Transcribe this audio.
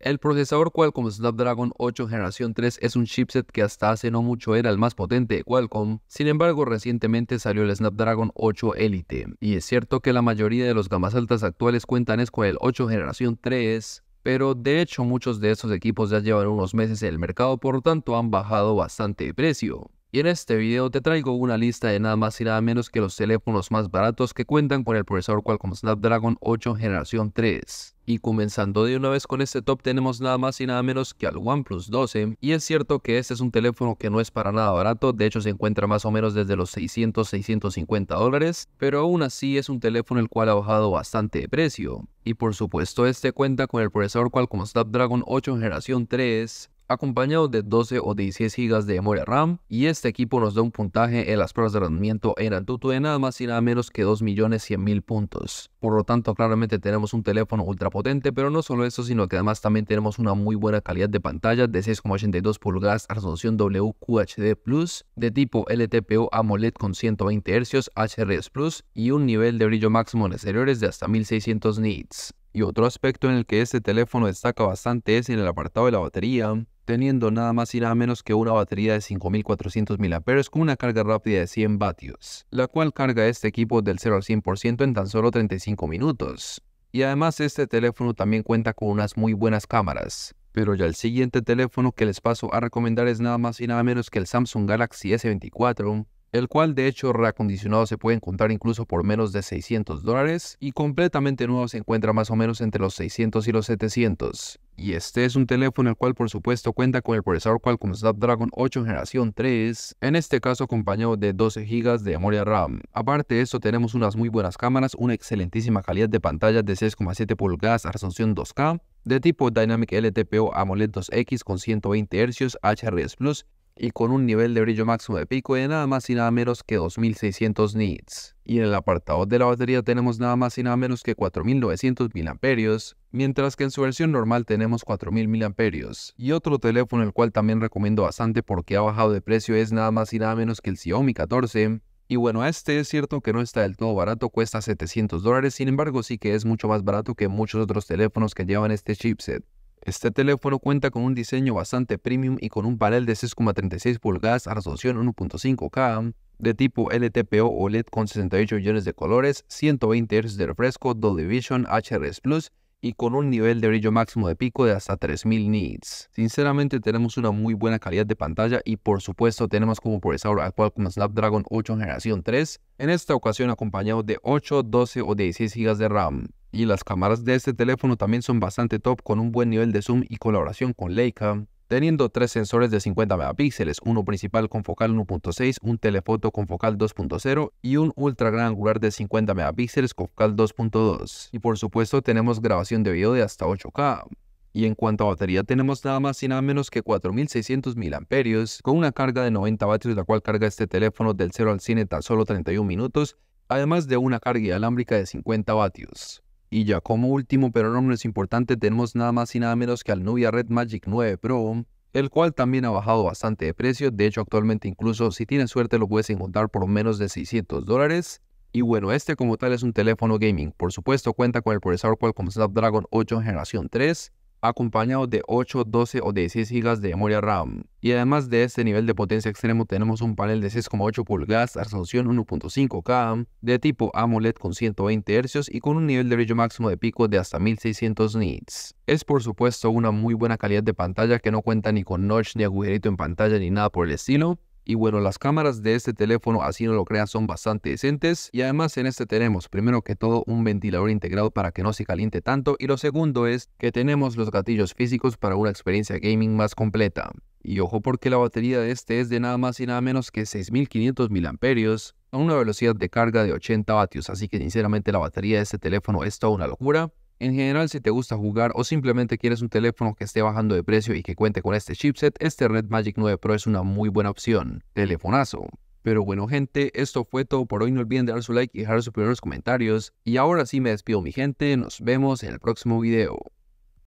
El procesador Qualcomm Snapdragon 8 Generación 3 es un chipset que hasta hace no mucho era el más potente de Qualcomm, sin embargo recientemente salió el Snapdragon 8 Elite, y es cierto que la mayoría de los gamas altas actuales cuentan es con el 8 Generación 3, pero de hecho muchos de estos equipos ya llevan unos meses en el mercado, por lo tanto han bajado bastante de precio. Y en este video te traigo una lista de nada más y nada menos que los teléfonos más baratos que cuentan con el procesador Qualcomm Snapdragon 8 Generación 3. Y comenzando de una vez con este top tenemos nada más y nada menos que al OnePlus 12 y es cierto que este es un teléfono que no es para nada barato, de hecho se encuentra más o menos desde los 600-650 dólares, pero aún así es un teléfono el cual ha bajado bastante de precio. Y por supuesto este cuenta con el procesador Qualcomm Snapdragon 8 generación 3, acompañado de 12 o 16 GB de memoria RAM y este equipo nos da un puntaje en las pruebas de rendimiento en Antutu de nada más y nada menos que 2.100.000 puntos. Por lo tanto, claramente tenemos un teléfono ultra potente, pero no solo eso, sino que además también tenemos una muy buena calidad de pantalla de 6,82 pulgadas a resolución WQHD Plus de tipo LTPO AMOLED con 120 Hz HRS Plus y un nivel de brillo máximo en exteriores de hasta 1600 nits. Y otro aspecto en el que este teléfono destaca bastante es en el apartado de la batería, teniendo nada más y nada menos que una batería de 5400 mAh con una carga rápida de 100 vatios, la cual carga este equipo del 0 al 100% en tan solo 35 minutos. Y además este teléfono también cuenta con unas muy buenas cámaras. Pero ya el siguiente teléfono que les paso a recomendar es nada más y nada menos que el Samsung Galaxy S24, el cual de hecho reacondicionado se puede encontrar incluso por menos de 600 dólares y completamente nuevo se encuentra más o menos entre los 600 y los 700. Y este es un teléfono el cual por supuesto cuenta con el procesador Qualcomm Snapdragon 8 generación 3, en este caso acompañado de 12 GB de memoria RAM. Aparte de esto tenemos unas muy buenas cámaras, una excelentísima calidad de pantalla de 6,7 pulgadas a resolución 2K, de tipo Dynamic LTPO AMOLED 2X con 120 Hz HRS Plus y con un nivel de brillo máximo de pico de nada más y nada menos que 2600 nits. Y en el apartado de la batería tenemos nada más y nada menos que 4900 mAh, mientras que en su versión normal tenemos 4000 mAh. Y otro teléfono el cual también recomiendo bastante porque ha bajado de precio es nada más y nada menos que el Xiaomi 14, y bueno, este es cierto que no está del todo barato, cuesta 700 dólares, sin embargo sí que es mucho más barato que muchos otros teléfonos que llevan este chipset. Este teléfono cuenta con un diseño bastante premium y con un panel de 6,36 pulgadas a resolución 1.5K de tipo LTPO OLED con 68 millones de colores, 120 Hz de refresco, Dolby Vision, HRS Plus y con un nivel de brillo máximo de pico de hasta 3000 nits. Sinceramente tenemos una muy buena calidad de pantalla y por supuesto tenemos como procesador actual Qualcomm Snapdragon 8 generación 3, en esta ocasión acompañado de 8, 12 o 16 GB de RAM. Y las cámaras de este teléfono también son bastante top con un buen nivel de zoom y colaboración con Leica, teniendo tres sensores de 50 megapíxeles, uno principal con focal 1.6, un telefoto con focal 2.0 y un ultra gran angular de 50 megapíxeles con focal 2.2. Y por supuesto tenemos grabación de video de hasta 8K. Y en cuanto a batería tenemos nada más y nada menos que 4600 mAh con una carga de 90 vatios la cual carga este teléfono del 0 al cine tan solo 31 minutos, además de una carga inalámbrica de 50 vatios. Y ya como último, pero no menos importante, tenemos nada más y nada menos que al Nubia Red Magic 9 Pro, el cual también ha bajado bastante de precio. De hecho, actualmente incluso si tienes suerte lo puedes encontrar por menos de 600 dólares. Y bueno, este como tal es un teléfono gaming. Por supuesto, cuenta con el procesador Qualcomm Snapdragon 8 generación 3, acompañado de 8, 12 o 16 GB de memoria RAM. Y además de este nivel de potencia extremo tenemos un panel de 6,8 pulgadas a resolución 1.5K de tipo AMOLED con 120 Hz y con un nivel de brillo máximo de pico de hasta 1600 nits. Es por supuesto una muy buena calidad de pantalla que no cuenta ni con notch ni agujerito en pantalla ni nada por el estilo, y bueno, las cámaras de este teléfono, así no lo crean, son bastante decentes. Y además en este tenemos, primero que todo, un ventilador integrado para que no se caliente tanto. Y lo segundo es que tenemos los gatillos físicos para una experiencia gaming más completa. Y ojo porque la batería de este es de nada más y nada menos que 6500 mAh a una velocidad de carga de 80 vatios, así que sinceramente la batería de este teléfono es toda una locura. En general, si te gusta jugar o simplemente quieres un teléfono que esté bajando de precio y que cuente con este chipset, este Red Magic 9 Pro es una muy buena opción. Telefonazo. Pero bueno gente, esto fue todo por hoy, no olviden dar su like y dejar sus primeros comentarios. Y ahora sí me despido mi gente, nos vemos en el próximo video.